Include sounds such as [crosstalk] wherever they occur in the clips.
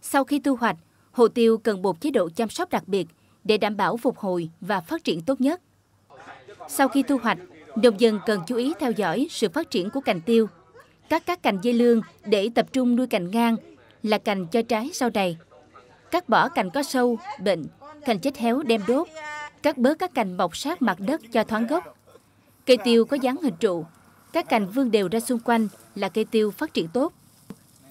Sau khi thu hoạch, hồ tiêu cần một chế độ chăm sóc đặc biệt để đảm bảo phục hồi và phát triển tốt nhất. Sau khi thu hoạch, nông dân cần chú ý theo dõi sự phát triển của cành tiêu, cắt các cành dây lương để tập trung nuôi cành ngang là cành cho trái sau này. Cắt bỏ cành có sâu, bệnh, cành chết héo đem đốt, cắt bớt các cành bọc sát mặt đất cho thoáng gốc Cây tiêu có dáng hình trụ, các cành vươn đều ra xung quanh là cây tiêu phát triển tốt.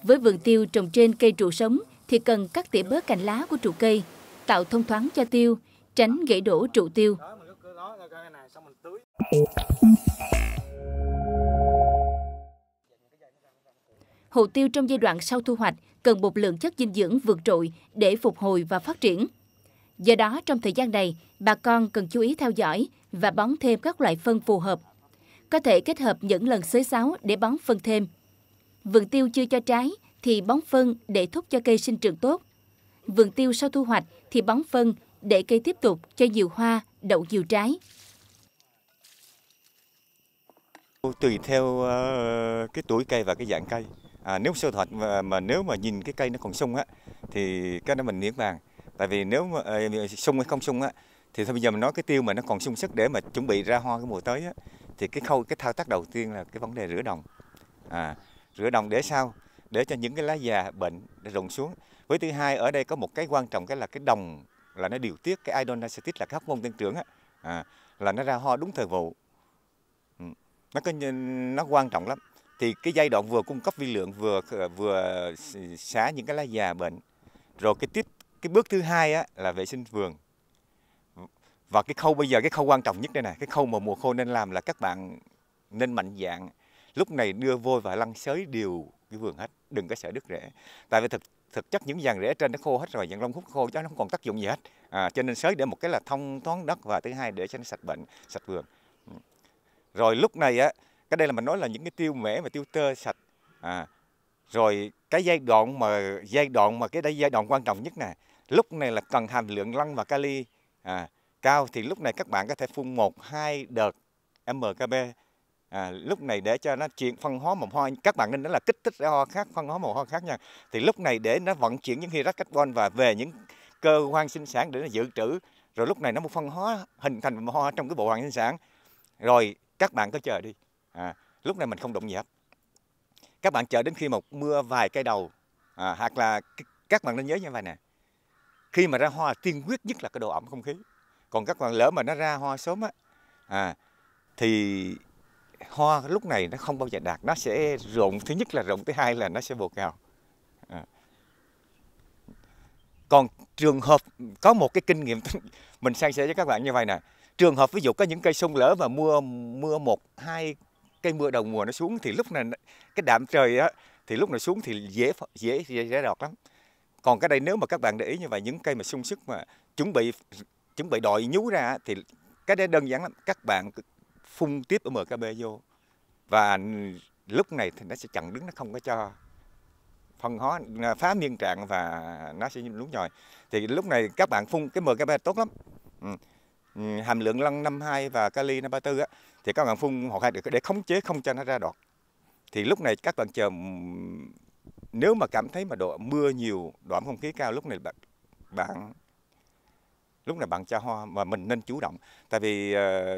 Với vườn tiêu trồng trên cây trụ sống thì cần cắt tỉa bớt cành lá của trụ cây, tạo thông thoáng cho tiêu, tránh gãy đổ trụ tiêu. Hồ tiêu trong giai đoạn sau thu hoạch cần một lượng chất dinh dưỡng vượt trội để phục hồi và phát triển. Do đó, trong thời gian này, bà con cần chú ý theo dõi và bón thêm các loại phân phù hợp. Có thể kết hợp những lần xới sáo để bón phân thêm. Vườn tiêu chưa cho trái thì bón phân để thúc cho cây sinh trưởng tốt. Vườn tiêu sau thu hoạch thì bón phân để cây tiếp tục cho nhiều hoa, đậu nhiều trái. Tùy theo ờ, cái tuổi cây và cái dạng cây. À, nếu sơ thoạt mà, mà nếu mà nhìn cái cây nó còn sung á thì cái đó mình miễn vàng tại vì nếu mà ờ, sung hay không sung á thì thôi bây giờ mình nói cái tiêu mà nó còn sung sức để mà chuẩn bị ra hoa cái mùa tới á, thì cái khâu cái thao tác đầu tiên là cái vấn đề rửa đồng à, rửa đồng để sao để cho những cái lá già bệnh rụng xuống với thứ hai ở đây có một cái quan trọng cái là cái đồng là nó điều tiết cái idonacetid là cái hóc môn tăng trưởng á, à, là nó ra hoa đúng thời vụ ừ, nó có nó quan trọng lắm thì cái giai đoạn vừa cung cấp vi lượng vừa vừa xả những cái lá già bệnh rồi cái tiếp cái bước thứ hai á, là vệ sinh vườn và cái khâu bây giờ cái khâu quan trọng nhất đây này cái khâu mà mùa khô nên làm là các bạn nên mạnh dạng lúc này đưa vôi và lăng xới đều cái vườn hết đừng có sợ đứt rễ tại vì thực thực chất những dàn rễ trên nó khô hết rồi dàn lông hút khô chứ nó không còn tác dụng gì hết à, cho nên xới để một cái là thông thoáng đất và thứ hai để cho nó sạch bệnh sạch vườn ừ. rồi lúc này á cái đây là mình nói là những cái tiêu mẻ và tiêu tơ sạch à, rồi cái giai đoạn mà giai đoạn mà cái đây giai đoạn quan trọng nhất này lúc này là cần hàm lượng lăng và kali à, cao thì lúc này các bạn có thể phun một hai đợt MKB à, lúc này để cho nó chuyển phân hóa mầm hoa các bạn nên đó là kích thích ra hoa khác phân hóa mầm hoa khác nha thì lúc này để nó vận chuyển những hydrat carbon và về những cơ quan sinh sản để nó dự trữ rồi lúc này nó một phân hóa hình thành mầm hoa trong cái bộ hoàn sinh sản rồi các bạn cứ chờ đi à, lúc này mình không động gì hết các bạn chờ đến khi một mưa vài cây đầu à, hoặc là các bạn nên nhớ như vậy nè khi mà ra hoa tiên quyết nhất là cái độ ẩm không khí còn các bạn lỡ mà nó ra hoa sớm á à, thì hoa lúc này nó không bao giờ đạt nó sẽ rộng thứ nhất là rộng, thứ hai là nó sẽ bồ cao à. còn trường hợp có một cái kinh nghiệm [laughs] mình sang sẻ cho các bạn như vậy nè trường hợp ví dụ có những cây sung lỡ mà mưa mưa một hai cây mưa đầu mùa nó xuống thì lúc này cái đạm trời á thì lúc nào xuống thì dễ dễ dễ, dễ đọt lắm còn cái đây nếu mà các bạn để ý như vậy những cây mà sung sức mà chuẩn bị chuẩn bị đội nhú ra thì cái đấy đơn giản lắm các bạn phun tiếp ở MKB vô và lúc này thì nó sẽ chặn đứng nó không có cho phân hóa phá miên trạng và nó sẽ lún nhồi thì lúc này các bạn phun cái MKB tốt lắm ừ. Ừ, hàm lượng lăng 52 và kali 534 á thì các bạn phun hoặc hai được để khống chế không cho nó ra đọt thì lúc này các bạn chờ nếu mà cảm thấy mà độ mưa nhiều độ ẩm không khí cao lúc này bạn bạn lúc này bạn cho hoa mà mình nên chủ động tại vì ờ,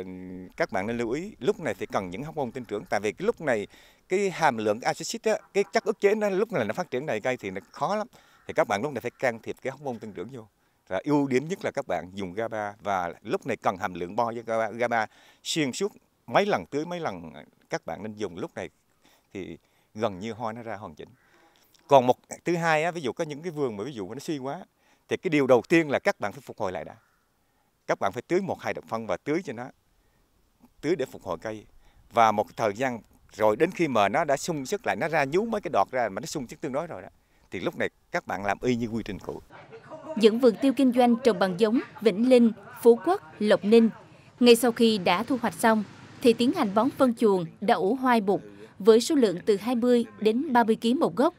các bạn nên lưu ý lúc này thì cần những hormone sinh trưởng tại vì cái lúc này cái hàm lượng axit á, cái chất ức chế nó lúc này nó phát triển đầy cây thì nó khó lắm thì các bạn lúc này phải can thiệp cái hormone sinh trưởng vô và ưu điểm nhất là các bạn dùng GABA và lúc này cần hàm lượng bo với GABA, GABA xuyên suốt mấy lần tưới mấy lần các bạn nên dùng lúc này thì gần như hoa nó ra hoàn chỉnh còn một thứ hai á, ví dụ có những cái vườn mà ví dụ nó suy quá thì cái điều đầu tiên là các bạn phải phục hồi lại đã các bạn phải tưới một hai đợt phân và tưới cho nó tưới để phục hồi cây và một thời gian rồi đến khi mà nó đã sung sức lại nó ra nhú mấy cái đọt ra mà nó sung sức tương đối rồi đó thì lúc này các bạn làm y như quy trình cũ những vườn tiêu kinh doanh trồng bằng giống Vĩnh Linh, Phú Quốc, Lộc Ninh ngay sau khi đã thu hoạch xong thì tiến hành bón phân chuồng, đậu hoai bục với số lượng từ 20 đến 30 kg một gốc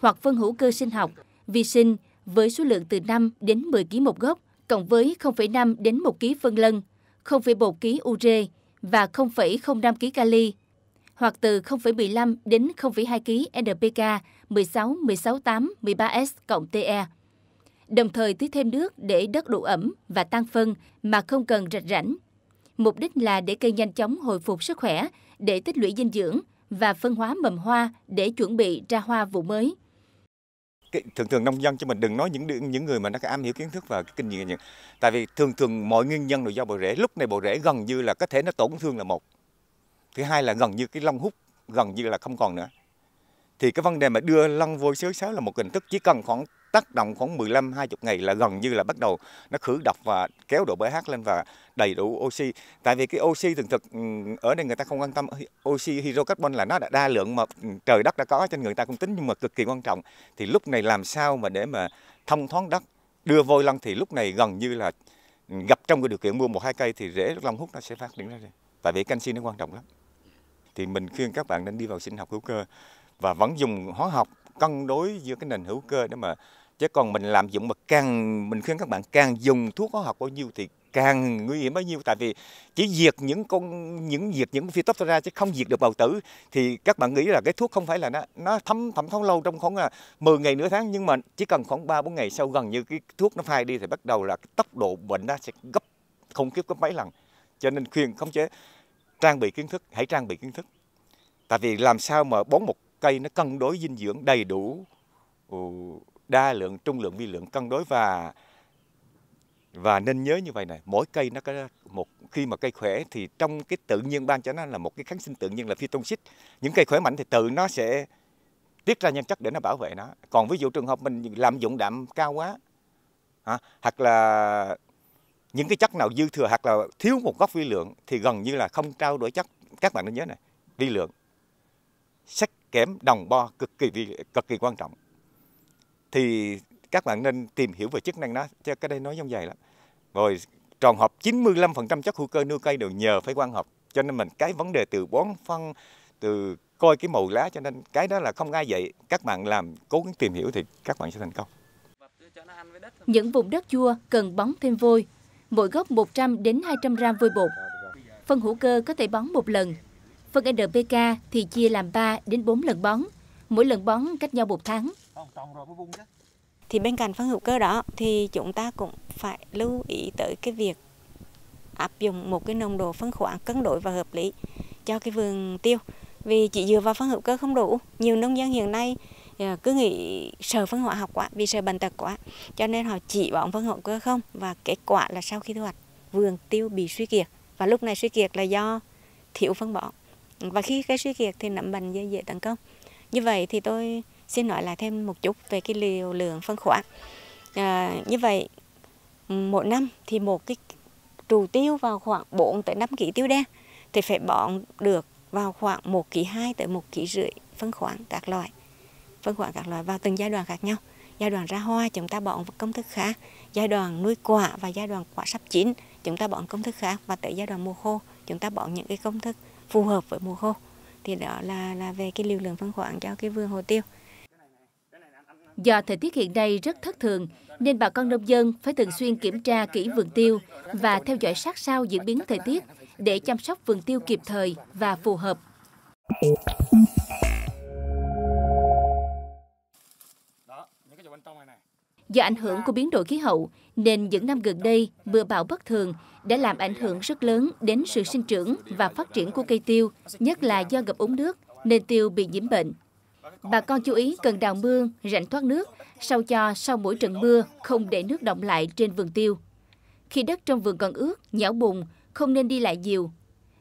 hoặc phân hữu cơ sinh học, vi sinh với số lượng từ 5 đến 10 kg một gốc, cộng với 0,5 đến 1 kg phân lân, 0,1 kg ure và 0,05 kg kali, hoặc từ 0,15 đến 0,2 kg NPK 16, 16, 8, 13S cộng TE. Đồng thời tưới thêm nước để đất đủ ẩm và tăng phân mà không cần rạch rảnh. Mục đích là để cây nhanh chóng hồi phục sức khỏe, để tích lũy dinh dưỡng và phân hóa mầm hoa để chuẩn bị ra hoa vụ mới thường thường nông dân cho mình đừng nói những những người mà nó am hiểu kiến thức và kinh nghiệm tại vì thường thường mọi nguyên nhân là do bộ rễ lúc này bộ rễ gần như là có thể nó tổn thương là một thứ hai là gần như cái lông hút gần như là không còn nữa thì cái vấn đề mà đưa lông vô xới xáo là một hình thức chỉ cần khoảng tác động khoảng 15 20 ngày là gần như là bắt đầu nó khử độc và kéo độ pH lên và đầy đủ oxy. Tại vì cái oxy thường thực ừ, ở đây người ta không quan tâm oxy hydrocarbon là nó đã đa lượng mà ừ, trời đất đã có cho người ta không tính nhưng mà cực kỳ quan trọng. Thì lúc này làm sao mà để mà thông thoáng đất đưa vôi lăng thì lúc này gần như là gặp trong cái điều kiện mua một hai cây thì rễ lăng hút nó sẽ phát triển ra đây. Tại vì canxi nó quan trọng lắm. Thì mình khuyên các bạn nên đi vào sinh học hữu cơ và vẫn dùng hóa học cân đối giữa cái nền hữu cơ để mà chứ còn mình làm dụng mà càng mình khuyên các bạn càng dùng thuốc hóa học bao nhiêu thì càng nguy hiểm bao nhiêu tại vì chỉ diệt những con những diệt những ra chứ không diệt được bào tử thì các bạn nghĩ là cái thuốc không phải là nó nó thấm thẩm thấu lâu trong khoảng 10 à, ngày nửa tháng nhưng mà chỉ cần khoảng 3 4 ngày sau gần như cái thuốc nó phai đi thì bắt đầu là tốc độ bệnh nó sẽ gấp không kiếp gấp mấy lần cho nên khuyên không chế trang bị kiến thức hãy trang bị kiến thức tại vì làm sao mà bón một cây nó cân đối dinh dưỡng đầy đủ đa lượng, trung lượng, vi lượng cân đối và và nên nhớ như vậy này, mỗi cây nó có một khi mà cây khỏe thì trong cái tự nhiên ban cho nó là một cái kháng sinh tự nhiên là phytoxit. Những cây khỏe mạnh thì tự nó sẽ tiết ra nhân chất để nó bảo vệ nó. Còn ví dụ trường hợp mình làm dụng đạm cao quá hả? hoặc là những cái chất nào dư thừa hoặc là thiếu một góc vi lượng thì gần như là không trao đổi chất. Các bạn nên nhớ này, vi lượng sắt kẽm đồng bo cực kỳ cực kỳ quan trọng thì các bạn nên tìm hiểu về chức năng đó, cho cái đây nói dông dài lắm rồi tròn họp 95% chất hữu cơ nuôi cây đều nhờ phải quan hợp cho nên mình cái vấn đề từ bón phân từ coi cái màu lá cho nên cái đó là không ai vậy các bạn làm cố gắng tìm hiểu thì các bạn sẽ thành công những vùng đất chua cần bón thêm vôi mỗi gốc 100 đến 200 gram vôi bột phân hữu cơ có thể bón một lần phân NPK thì chia làm 3 đến 4 lần bón mỗi lần bón cách nhau một tháng thì bên cạnh phân hữu cơ đó thì chúng ta cũng phải lưu ý tới cái việc áp dụng một cái nồng độ phân khoáng cân đối và hợp lý cho cái vườn tiêu vì chỉ dựa vào phân hữu cơ không đủ nhiều nông dân hiện nay ờ, cứ nghĩ sợ phân hóa học quá vì sợ bệnh tật quá cho nên họ chỉ bỏ phân hữu cơ không và kết quả là sau khi thu hoạch vườn tiêu bị suy kiệt và lúc này suy kiệt là do thiếu phân bón và khi cái suy kiệt thì nấm bệnh dễ, dễ tấn công như vậy thì tôi xin nói lại thêm một chút về cái liều lượng phân khoáng à, như vậy mỗi năm thì một cái trụ tiêu vào khoảng 4 tới 5 kg tiêu đen thì phải bón được vào khoảng 1 kg 2 tới 1 kg rưỡi phân khoáng các loại phân khoáng các loại vào từng giai đoạn khác nhau giai đoạn ra hoa chúng ta bón công thức khác giai đoạn nuôi quả và giai đoạn quả sắp chín chúng ta bón công thức khác và tới giai đoạn mùa khô chúng ta bón những cái công thức phù hợp với mùa khô thì đó là là về cái liều lượng phân khoáng cho cái vườn hồ tiêu Do thời tiết hiện nay rất thất thường, nên bà con nông dân phải thường xuyên kiểm tra kỹ vườn tiêu và theo dõi sát sao diễn biến thời tiết để chăm sóc vườn tiêu kịp thời và phù hợp. Do ảnh hưởng của biến đổi khí hậu, nên những năm gần đây, mưa bão bất thường đã làm ảnh hưởng rất lớn đến sự sinh trưởng và phát triển của cây tiêu, nhất là do ngập úng nước nên tiêu bị nhiễm bệnh. Bà con chú ý cần đào mương, rãnh thoát nước, sau cho sau mỗi trận mưa không để nước động lại trên vườn tiêu. Khi đất trong vườn còn ướt, nhão bùn, không nên đi lại nhiều.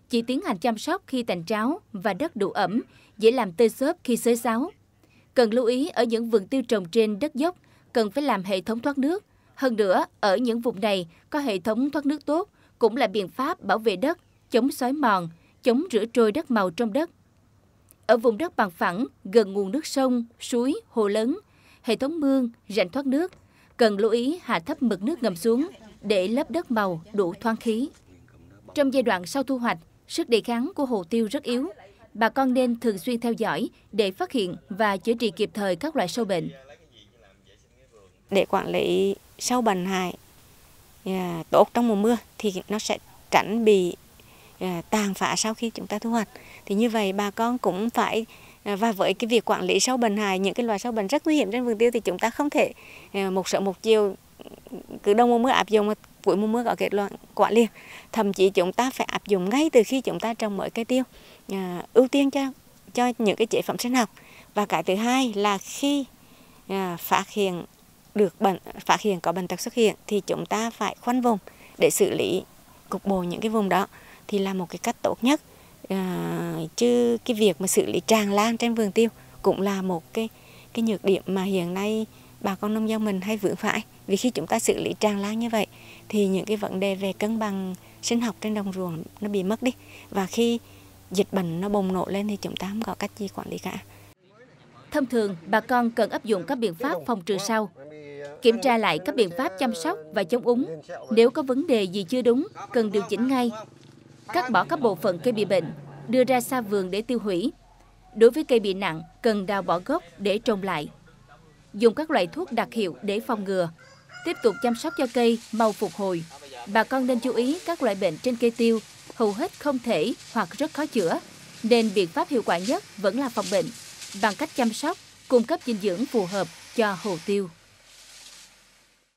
Chỉ tiến hành chăm sóc khi tành tráo và đất đủ ẩm, dễ làm tơi xốp khi xới xáo. Cần lưu ý ở những vườn tiêu trồng trên đất dốc, cần phải làm hệ thống thoát nước. Hơn nữa, ở những vùng này có hệ thống thoát nước tốt cũng là biện pháp bảo vệ đất, chống xói mòn, chống rửa trôi đất màu trong đất. Ở vùng đất bằng phẳng, gần nguồn nước sông, suối, hồ lớn, hệ thống mương, rãnh thoát nước, cần lưu ý hạ thấp mực nước ngầm xuống để lớp đất màu đủ thoáng khí. Trong giai đoạn sau thu hoạch, sức đề kháng của hồ tiêu rất yếu. Bà con nên thường xuyên theo dõi để phát hiện và chữa trị kịp thời các loại sâu bệnh. Để quản lý sâu bệnh hại à, tốt trong mùa mưa thì nó sẽ tránh bị À, tàn phá sau khi chúng ta thu hoạch thì như vậy bà con cũng phải à, và với cái việc quản lý sâu bệnh hại những cái loài sâu bệnh rất nguy hiểm trên vườn tiêu thì chúng ta không thể à, một sợ một chiều cứ đông mùa mưa áp dụng cuối mùa mưa có kết luận quả liền thậm chí chúng ta phải áp dụng ngay từ khi chúng ta trồng mới cây tiêu à, ưu tiên cho cho những cái chế phẩm sinh học và cái thứ hai là khi à, phát hiện được bệnh phát hiện có bệnh tật xuất hiện thì chúng ta phải khoanh vùng để xử lý cục bộ những cái vùng đó thì là một cái cách tốt nhất à, chứ cái việc mà xử lý tràn lan trên vườn tiêu cũng là một cái cái nhược điểm mà hiện nay bà con nông dân mình hay vướng phải vì khi chúng ta xử lý tràn lan như vậy thì những cái vấn đề về cân bằng sinh học trên đồng ruộng nó bị mất đi và khi dịch bệnh nó bùng nổ lên thì chúng ta không có cách gì quản lý cả. Thông thường, bà con cần áp dụng các biện pháp phòng trừ sau. Kiểm tra lại các biện pháp chăm sóc và chống úng. Nếu có vấn đề gì chưa đúng, cần điều chỉnh ngay cắt bỏ các bộ phận cây bị bệnh, đưa ra xa vườn để tiêu hủy. Đối với cây bị nặng, cần đào bỏ gốc để trồng lại. Dùng các loại thuốc đặc hiệu để phòng ngừa. Tiếp tục chăm sóc cho cây mau phục hồi. Bà con nên chú ý các loại bệnh trên cây tiêu hầu hết không thể hoặc rất khó chữa, nên biện pháp hiệu quả nhất vẫn là phòng bệnh bằng cách chăm sóc, cung cấp dinh dưỡng phù hợp cho hồ tiêu.